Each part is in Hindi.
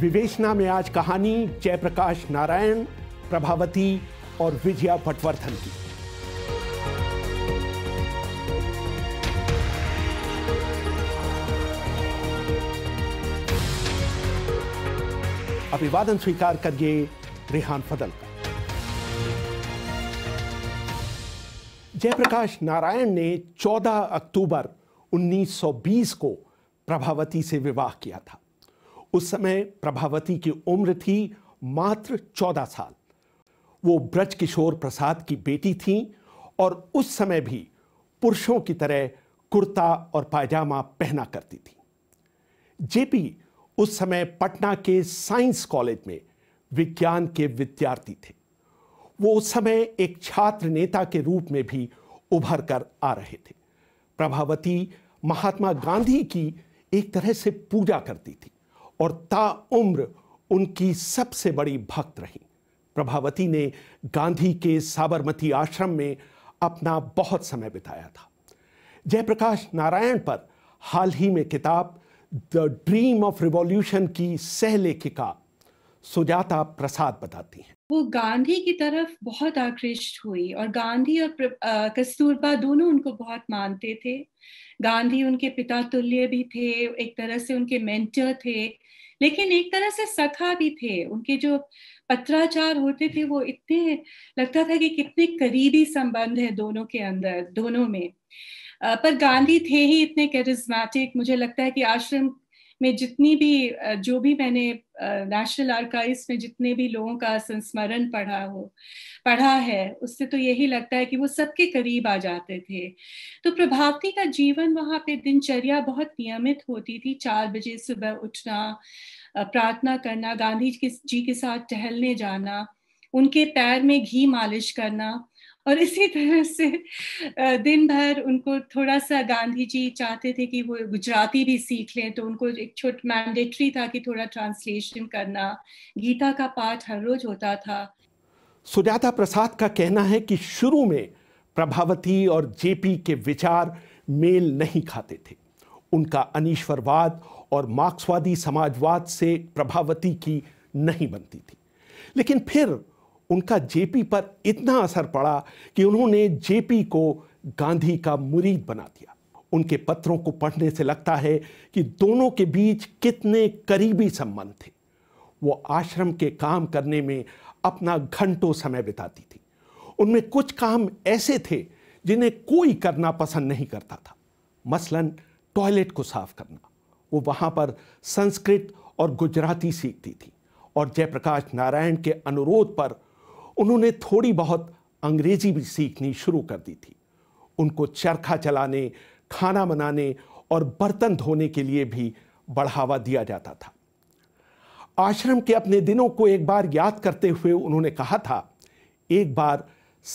विवेचना में आज कहानी जयप्रकाश नारायण प्रभावती और विजया पटवर्धन की अभिवादन स्वीकार करिए रेहान फदल का जयप्रकाश नारायण ने 14 अक्टूबर 1920 को प्रभावती से विवाह किया था उस समय प्रभावती की उम्र थी मात्र चौदह साल वो ब्रज किशोर प्रसाद की बेटी थी और उस समय भी पुरुषों की तरह कुर्ता और पायजामा पहना करती थी जेपी उस समय पटना के साइंस कॉलेज में विज्ञान के विद्यार्थी थे वो उस समय एक छात्र नेता के रूप में भी उभर कर आ रहे थे प्रभावती महात्मा गांधी की एक तरह से पूजा करती थी और ताउम्र उनकी सबसे बड़ी भक्त रही प्रभावती ने गांधी के साबरमती आश्रम में अपना बहुत समय बिताया था जयप्रकाश नारायण पर हाल ही में किताब द ड्रीम ऑफ रिवॉल्यूशन की सहलेखिका सुजाता प्रसाद बताती हैं वो गांधी की तरफ बहुत आकृष्ट हुई और गांधी और कस्तूरबा दोनों उनको बहुत मानते थे गांधी उनके पिता तुल्य भी थे एक तरह से उनके मेंटर थे लेकिन एक तरह से सखा भी थे उनके जो पत्राचार होते थे वो इतने लगता था कि कितने करीबी संबंध है दोनों के अंदर दोनों में पर गांधी थे ही इतने कैरिज्मेटिक मुझे लगता है कि आश्रम में जितनी भी जो भी मैंने नेशनल आर्काइव्स में जितने भी लोगों का संस्मरण पढ़ा हो पढ़ा है उससे तो यही लगता है कि वो सबके करीब आ जाते थे तो प्रभावती का जीवन वहाँ पे दिनचर्या बहुत नियमित होती थी चार बजे सुबह उठना प्रार्थना करना गांधी जी के साथ टहलने जाना उनके पैर में घी मालिश करना और इसी तरह से दिन भर उनको थोड़ा सा गांधी जी चाहते थे कि वो गुजराती भी सीख लें तो उनको एक छोट मैंडेटरी था कि थोड़ा ट्रांसलेशन करना गीता का पाठ हर रोज होता था सुजाता प्रसाद का कहना है कि शुरू में प्रभावती और जेपी के विचार मेल नहीं खाते थे उनका अनिश्वरवाद और मार्क्सवादी समाजवाद से प्रभावती की नहीं बनती थी लेकिन फिर उनका जेपी पर इतना असर पड़ा कि उन्होंने जेपी को गांधी का मुरीद बना दिया उनके पत्रों को पढ़ने से लगता है कि दोनों के बीच कितने करीबी संबंध थे वो आश्रम के काम करने में अपना घंटों समय बिताती थी उनमें कुछ काम ऐसे थे जिन्हें कोई करना पसंद नहीं करता था मसलन टॉयलेट को साफ करना वो वहाँ पर संस्कृत और गुजराती सीखती थी और जयप्रकाश नारायण के अनुरोध पर उन्होंने थोड़ी बहुत अंग्रेजी भी सीखनी शुरू कर दी थी उनको चरखा चलाने खाना बनाने और बर्तन धोने के लिए भी बढ़ावा दिया जाता था आश्रम के अपने दिनों को एक बार याद करते हुए उन्होंने कहा था एक बार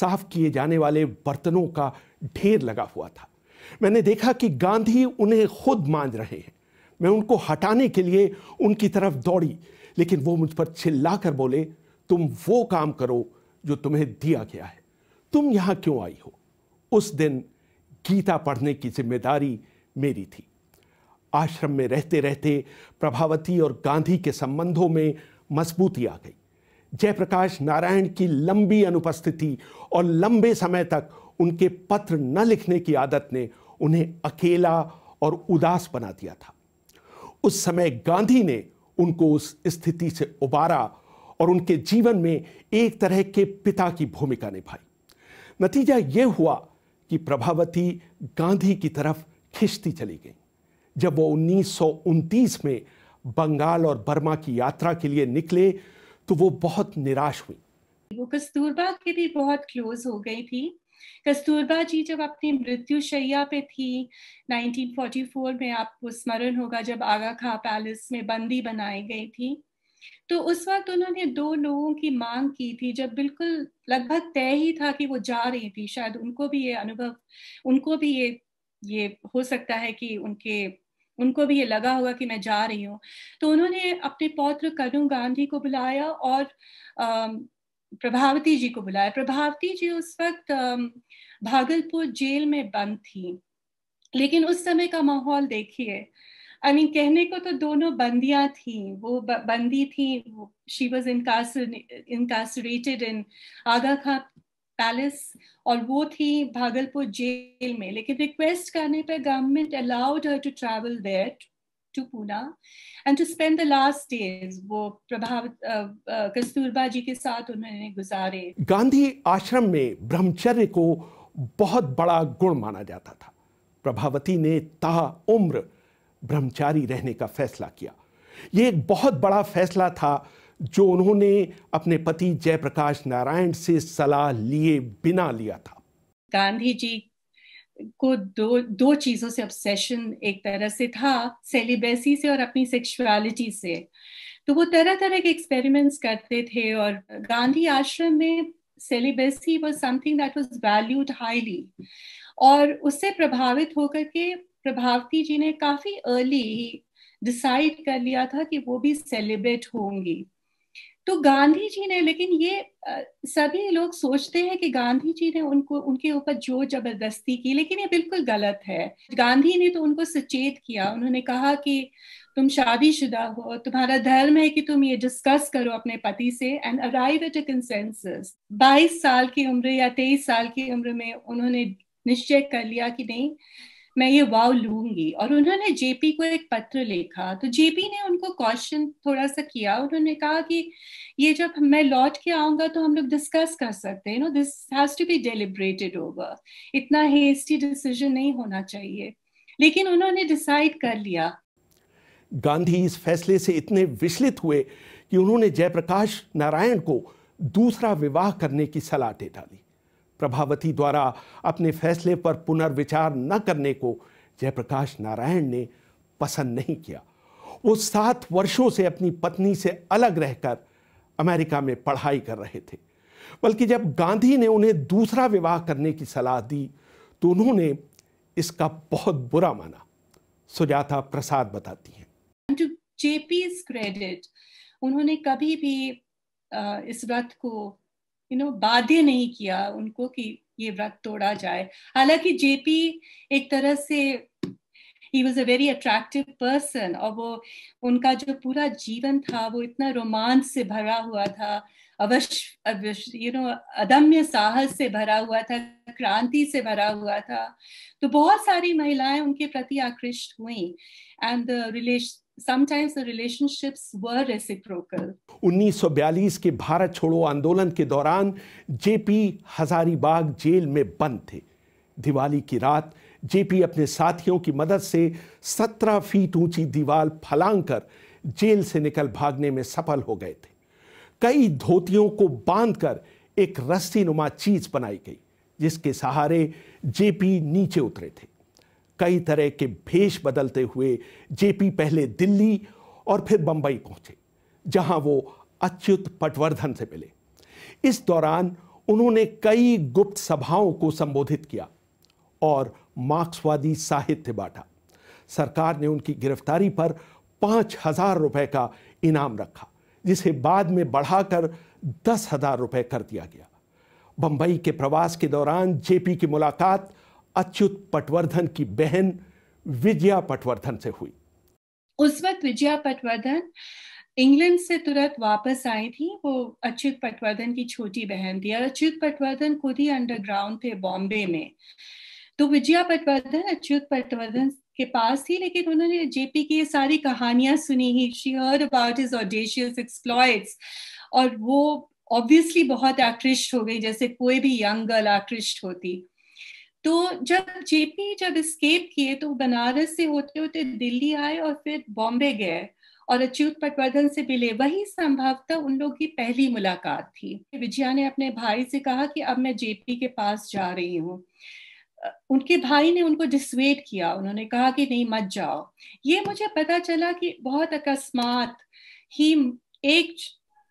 साफ किए जाने वाले बर्तनों का ढेर लगा हुआ था मैंने देखा कि गांधी उन्हें खुद मांझ रहे हैं मैं उनको हटाने के लिए उनकी तरफ दौड़ी लेकिन वो मुझ पर चिल्लाकर बोले तुम वो काम करो जो तुम्हें दिया गया है तुम यहां क्यों आई हो उस दिन गीता पढ़ने की जिम्मेदारी मेरी थी आश्रम में रहते रहते प्रभावती और गांधी के संबंधों में मजबूती आ गई जयप्रकाश नारायण की लंबी अनुपस्थिति और लंबे समय तक उनके पत्र न लिखने की आदत ने उन्हें अकेला और उदास बना दिया था उस समय गांधी ने उनको उस स्थिति से उबारा और उनके जीवन में एक तरह के पिता की भूमिका निभाई नतीजा यह हुआ कि प्रभावती गांधी की तरफ खिंचती चली गई जब वो उन्नीस में बंगाल और बर्मा की यात्रा के लिए निकले तो वो बहुत निराश हुई वो कस्तूरबा के भी बहुत क्लोज हो गई थी कस्तूरबा जी जब अपनी मृत्युशैया पे थी 1944 में आपको स्मरण होगा जब आगा खा पैलेस में बंदी बनाई गई थी तो उस वक्त उन्होंने दो लोगों की मांग की थी जब बिल्कुल लगभग तय ही था कि वो जा रही थी शायद उनको भी ये अनुभव उनको भी ये ये हो सकता है कि उनके उनको भी ये लगा होगा कि मैं जा रही हूँ तो उन्होंने अपने पौत्र करुण गांधी को बुलाया और प्रभावती जी को बुलाया प्रभावती जी उस वक्त भागलपुर जेल में बंद थी लेकिन उस समय का माहौल देखिए आई I मीन mean, कहने को तो दोनों बंदियां थी वो बंदी थी शी वॉज इनकासरेटेड इन आगा खा पैलेस और वो थी भागलपुर जेल में लेकिन रिक्वेस्ट करने पर government allowed her to travel there to Poona and to spend the last days वो प्रभावित कस्तूरबा जी के साथ उन्होंने गुजारे गांधी आश्रम में ब्रह्मचर्य को बहुत बड़ा गुण माना जाता था प्रभावती ने ता उम्र ब्रह्मचारी रहने का फैसला किया ये एक बहुत बड़ा फैसला था जो उन्होंने अपने पति जयप्रकाश नारायण से सलाह लिए बिना लिया था गांधी जी को दो दो चीजों से ऑब्सेशन एक तरह से था सेलिबेसी से और अपनी सेक्सुअलिटी से तो वो तरह तरह के एक्सपेरिमेंट्स करते थे और गांधी आश्रम में celibacy was something that was valued highly और उससे प्रभावित होकर के प्रभावती जी ने काफी अर्ली डिसाइड कर लिया था कि वो भी सेलिब्रेट होंगी तो गांधी जी ने लेकिन ये सभी लोग सोचते हैं कि गांधी जी ने उनको उनके ऊपर जोर जबरदस्ती की लेकिन ये बिल्कुल गलत है गांधी ने तो उनको सचेत किया उन्होंने कहा कि तुम शादीशुदा हो तुम्हारा धर्म है कि तुम ये डिस्कस करो अपने पति से and arrive at a consensus 22 साल की उम्र या 23 साल की उम्र में उन्होंने निश्चय कर लिया कि नहीं मैं ये वाव लूंगी और उन्होंने जेपी को एक पत्र लिखा तो जेपी ने उनको क्वेश्चन थोड़ा सा किया उन्होंने कहा कि ये जब मैं लौट के आऊंगा तो हम लोग डिस्कस कर सकते हैं no this has to be deliberated over इतना हेस्टी डिसीजन नहीं होना चाहिए लेकिन उन्होंने डिसाइड कर लिया गांधी इस फैसले से इतने विचलित हुए कि उन्होंने जयप्रकाश नारायण को दूसरा विवाह करने की सलाह दे डाली प्रभावती द्वारा अपने फैसले पर पुनर्विचार न करने को जयप्रकाश नारायण ने पसंद नहीं किया वो सात वर्षों से अपनी पत्नी से अलग रहकर अमेरिका में पढ़ाई कर रहे थे बल्कि जब गांधी ने उन्हें दूसरा विवाह करने की सलाह दी तो उन्होंने इसका बहुत बुरा माना सुजाता प्रसाद बताती हैं टू क्रेडिट उन्होंने कभी भी इस व्रत को यू नो बाध्य नहीं किया उनको कि ये व्रत तोड़ा जाए हालांकि जेपी एक तरह से ही was a very attractive person और वो उनका जो पूरा जीवन था वो इतना रोमांच से भरा हुआ था अवश्य अवश्य यू नो अदम्य साहस से भरा हुआ था क्रांति से भरा हुआ था तो बहुत सारी महिलाएं उनके प्रति आकृष्ट हुई and the sometimes the relationships were reciprocal 1942 के भारत छोड़ो आंदोलन के दौरान जेपी हजारीबाग जेल में बंद थे दिवाली की रात जेपी अपने साथियों की मदद से 17 फीट ऊंची दीवार फलांग कर जेल से निकल भागने में सफल हो गए थे कई धोतियों को बांधकर एक रस्सी नुमा चीज बनाई गई जिसके सहारे जेपी नीचे उतरे थे कई तरह के भेष बदलते हुए जेपी पहले दिल्ली और फिर बंबई पहुंचे जहां वो अच्युत पटवर्धन से मिले इस दौरान उन्होंने कई गुप्त सभाओं को संबोधित किया और मार्क्सवादी साहित्य बांटा सरकार ने उनकी गिरफ्तारी पर पांच हजार रुपए का इनाम रखा जिसे बाद में बढ़ाकर दस हजार रुपए कर दिया गया बंबई के प्रवास के दौरान जेपी की मुलाकात अच्युत पटवर्धन की बहन विजया पटवर्धन से हुई उस वक्त विजया पटवर्धन इंग्लैंड से तुरंत वापस आई थी वो अच्युत पटवर्धन की छोटी बहन थी और अच्युत पटवर्धन खुद ही अंडरग्राउंड थे बॉम्बे में तो विजया पटवर्धन अच्युत पटवर्धन के पास थी लेकिन उन्होंने जेपी की ये सारी कहानियां सुनी ही she heard about his audacious exploits और वो ऑब्वियसली बहुत आकृष्ट हो गई जैसे कोई भी यंग गर्ल आकृष्ट होती तो जब जेपी जब स्केप किए तो बनारस से होते होते दिल्ली आए और फिर बॉम्बे गए और अच्युत पटवर्धन से मिले वही संभवतः उन लोग की पहली मुलाकात थी विजया ने अपने भाई से कहा कि अब मैं जेपी के पास जा रही हूँ उनके भाई ने उनको डिसवेट किया उन्होंने कहा कि नहीं मत जाओ ये मुझे पता चला कि बहुत अकस्मात ही एक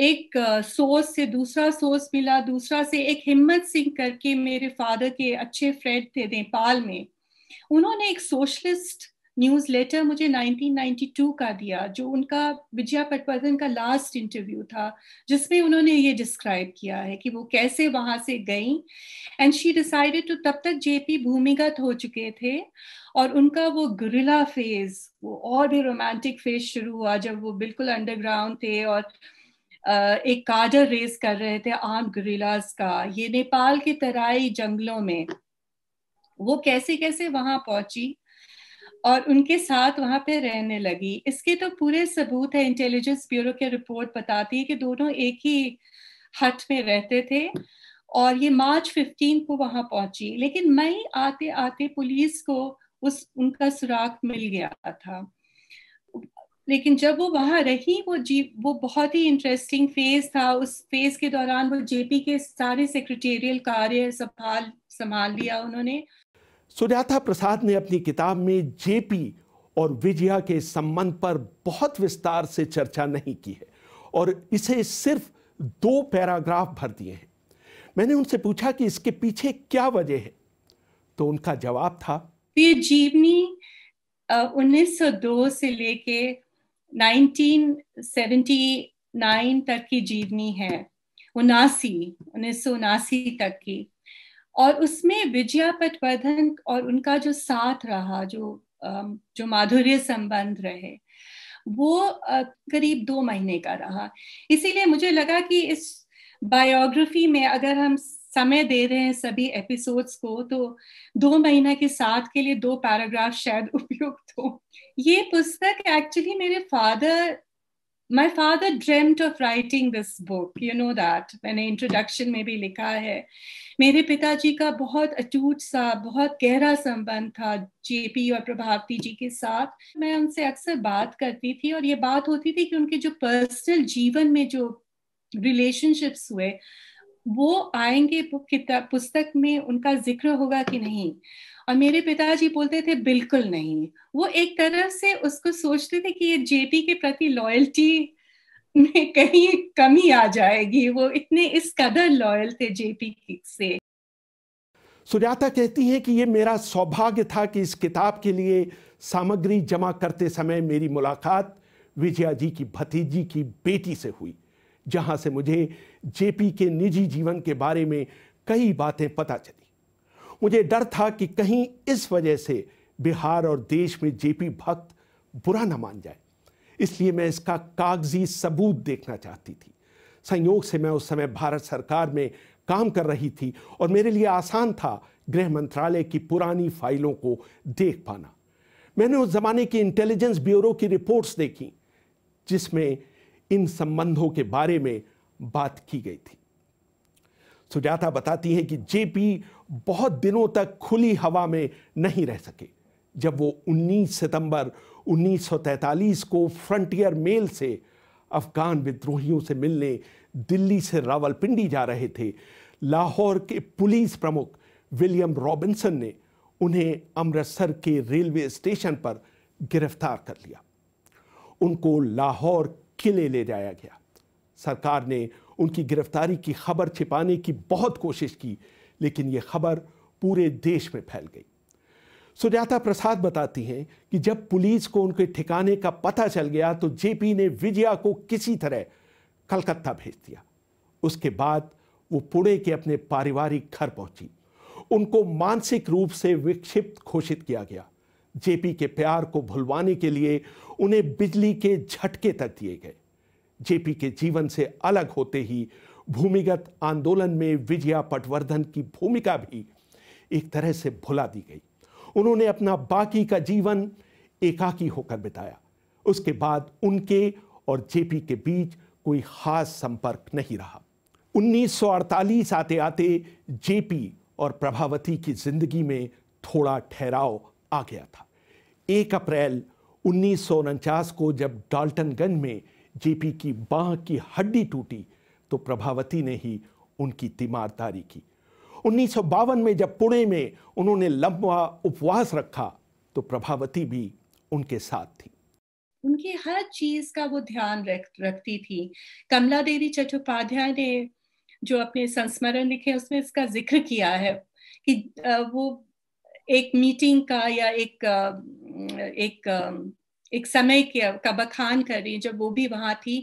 एक सोर्स से दूसरा सोर्स मिला दूसरा से एक हिम्मत सिंह करके मेरे फादर के अच्छे फ्रेंड थे नेपाल में उन्होंने एक सोशलिस्ट न्यूज लेटर मुझे 1992 का दिया जो उनका विजया पटवर्धन का लास्ट इंटरव्यू था जिसमें उन्होंने ये डिस्क्राइब किया है कि वो कैसे वहां से गई एंड शी डिसाइडेड टू तब तक जेपी भूमिगत हो चुके थे और उनका वो गुरिला फेज वो और भी रोमांटिक फेज शुरू हुआ जब वो बिल्कुल अंडरग्राउंड थे और एक काडर रेस कर रहे थे आर्म गरीलास का ये नेपाल के तराई जंगलों में वो कैसे कैसे वहां पहुंची और उनके साथ वहां पे रहने लगी इसके तो पूरे सबूत है इंटेलिजेंस ब्यूरो के रिपोर्ट बताती है कि दोनों एक ही हट में रहते थे और ये मार्च 15 को वहां पहुंची लेकिन मई आते आते पुलिस को उस उनका सुराग मिल गया था लेकिन जब वो वहां रही वो जी वो बहुत ही इंटरेस्टिंग फेज था उस फेज के दौरान वो जेपी के सारे सेक्रेटेरियल कार्य संभाल संभाल लिया उन्होंने सुजाता प्रसाद ने अपनी किताब में जेपी और विजया के संबंध पर बहुत विस्तार से चर्चा नहीं की है और इसे सिर्फ दो पैराग्राफ भर दिए हैं मैंने उनसे पूछा कि इसके पीछे क्या वजह है तो उनका जवाब था ये जीवनी 1902 से लेके 1979 तक की जीवनी है उनासी उन्नीस तक की और उसमें विजया पटवर्धन और उनका जो साथ रहा जो जो माधुर्य संबंध रहे वो करीब दो महीने का रहा इसीलिए मुझे लगा कि इस बायोग्राफी में अगर हम समय दे रहे हैं सभी एपिसोड्स को तो दो महीना के साथ के लिए दो पैराग्राफ शायद उपयुक्त हो ये पुस्तक एक्चुअली मेरे father my father dreamed of writing this book you know that मैंने इंट्रोडक्शन में भी लिखा है मेरे पिताजी का बहुत अटूट सा बहुत गहरा संबंध था जेपी और प्रभावती जी के साथ मैं उनसे अक्सर बात करती थी और ये बात होती थी कि उनके जो पर्सनल जीवन में जो रिलेशनशिप्स हुए वो आएंगे किताब पुस्तक में उनका जिक्र होगा कि नहीं और मेरे पिताजी बोलते थे बिल्कुल नहीं वो एक तरह से उसको सोचते थे कि ये जेटी के प्रति लॉयल्टी में कहीं कमी आ जाएगी वो इतने इस कदर लॉयल थे जेपी से सुजाता कहती है कि ये मेरा सौभाग्य था कि इस किताब के लिए सामग्री जमा करते समय मेरी मुलाकात विजया जी की भतीजी की बेटी से हुई जहाँ से मुझे जेपी के निजी जीवन के बारे में कई बातें पता चली मुझे डर था कि कहीं इस वजह से बिहार और देश में जेपी भक्त बुरा ना मान जाए इसलिए मैं इसका कागजी सबूत देखना चाहती थी संयोग से मैं उस समय भारत सरकार में काम कर रही थी और मेरे लिए आसान था गृह मंत्रालय की पुरानी फाइलों को देख पाना मैंने उस जमाने की इंटेलिजेंस ब्यूरो की रिपोर्ट्स देखी जिसमें इन संबंधों के बारे में बात की गई थी सुजाता बताती हैं कि जेपी बहुत दिनों तक खुली हवा में नहीं रह सके जब वो 19 सितंबर 1943 को फ्रंटियर मेल से अफगान विद्रोहियों से मिलने दिल्ली से रावलपिंडी जा रहे थे लाहौर के पुलिस प्रमुख विलियम रॉबिन्सन ने उन्हें अमृतसर के रेलवे स्टेशन पर गिरफ्तार कर लिया उनको लाहौर किले ले जाया गया सरकार ने उनकी गिरफ्तारी की खबर छिपाने की बहुत कोशिश की लेकिन यह खबर पूरे देश में फैल गई सुजाता प्रसाद बताती हैं कि जब पुलिस को उनके ठिकाने का पता चल गया तो जेपी ने विजया को किसी तरह कलकत्ता भेज दिया उसके बाद वो पुणे के अपने पारिवारिक घर पहुंची उनको मानसिक रूप से विक्षिप्त घोषित किया गया जेपी के प्यार को भुलवाने के लिए उन्हें बिजली के झटके तक दिए गए जेपी के जीवन से अलग होते ही भूमिगत आंदोलन में विजया पटवर्धन की भूमिका भी एक तरह से भुला दी गई उन्होंने अपना बाकी का जीवन एकाकी होकर बिताया उसके बाद उनके और जेपी के बीच कोई खास संपर्क नहीं रहा 1948 आते आते जेपी और प्रभावती की जिंदगी में थोड़ा ठहराव आ गया था एक अप्रैल 1949 को जब डाल्टनगंज में जेपी की बांह की हड्डी टूटी तो प्रभावती ने ही उनकी तीमारदारी की उन्नीस में जब पुणे में उन्होंने लंबा उपवास रखा तो प्रभावती भी उनके साथ थी उनके हर चीज का वो ध्यान रख रखती थी कमला देवी चट्टोपाध्याय ने जो अपने संस्मरण लिखे उसमें इसका जिक्र किया है कि वो एक मीटिंग का या एक एक एक समय के का बखान कर रही जब वो भी वहां थी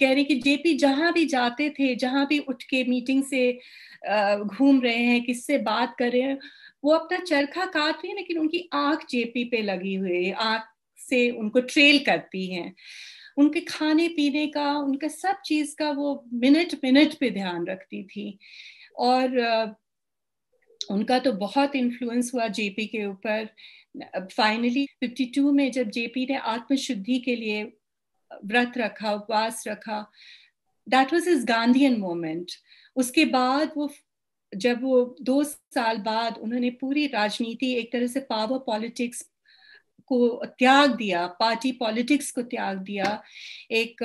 कह रही कि जेपी जहाँ भी जाते थे जहाँ भी उठ के मीटिंग से घूम रहे हैं किससे बात कर रहे हैं वो अपना चरखा काट रही है लेकिन उनकी आंख जेपी पे लगी हुई है आंख से उनको ट्रेल करती हैं उनके खाने पीने का उनका सब चीज़ का वो मिनट मिनट पे ध्यान रखती थी और उनका तो बहुत इन्फ्लुएंस हुआ जेपी के ऊपर फाइनली 52 में जब जेपी ने आत्मशुद्धि के लिए व्रत रखा उपवास रखा that was is Gandhian moment उसके बाद वो जब वो दो साल बाद उन्होंने पूरी राजनीति एक तरह से पावर पॉलिटिक्स को त्याग दिया पार्टी पॉलिटिक्स को त्याग दिया एक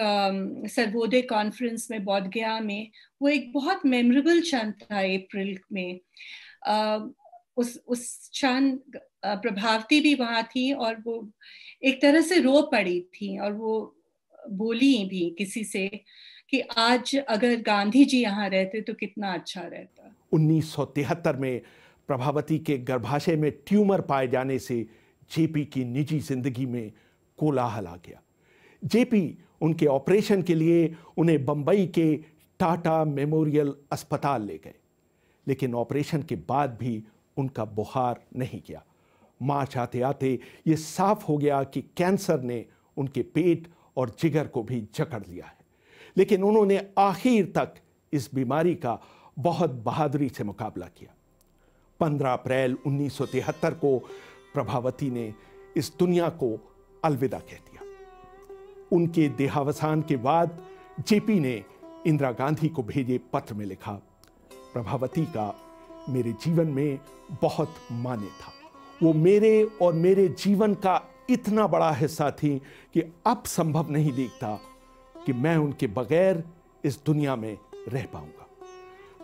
सर्वोदय कॉन्फ्रेंस में बौद्धगया में वो एक बहुत मेमोरेबल क्षण था अप्रैल में आ, उस उस क्षण प्रभावती भी वहाँ थी और वो एक तरह से रो पड़ी थी और वो बोली भी किसी से कि आज अगर गांधी जी यहाँ रहते तो कितना अच्छा रहता 1973 में प्रभावती के गर्भाशय में ट्यूमर पाए जाने से जेपी की निजी जिंदगी में कोलाहल आ गया जेपी उनके ऑपरेशन के लिए उन्हें बंबई के टाटा मेमोरियल अस्पताल ले गए लेकिन ऑपरेशन के बाद भी उनका बुखार नहीं गया मार्च आते आते ये साफ हो गया कि कैंसर ने उनके पेट और जिगर को भी जकड़ लिया है लेकिन उन्होंने आखिर तक इस बीमारी का बहुत बहादुरी से मुकाबला किया 15 अप्रैल 1973 को प्रभावती ने इस दुनिया को अलविदा कह दिया उनके देहावसान के बाद जेपी ने इंदिरा गांधी को भेजे पत्र में लिखा प्रभावती का मेरे जीवन में बहुत माने था वो मेरे और मेरे जीवन का इतना बड़ा हिस्सा थी कि अब संभव नहीं देखता कि मैं उनके बगैर इस दुनिया में रह पाऊंगा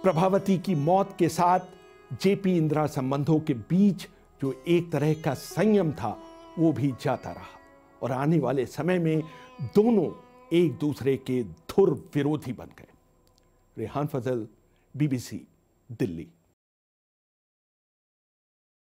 प्रभावती की मौत के साथ जेपी इंदिरा संबंधों के बीच जो एक तरह का संयम था वो भी जाता रहा और आने वाले समय में दोनों एक दूसरे के धुर विरोधी बन गए रेहान फजल बीबीसी दिल्ली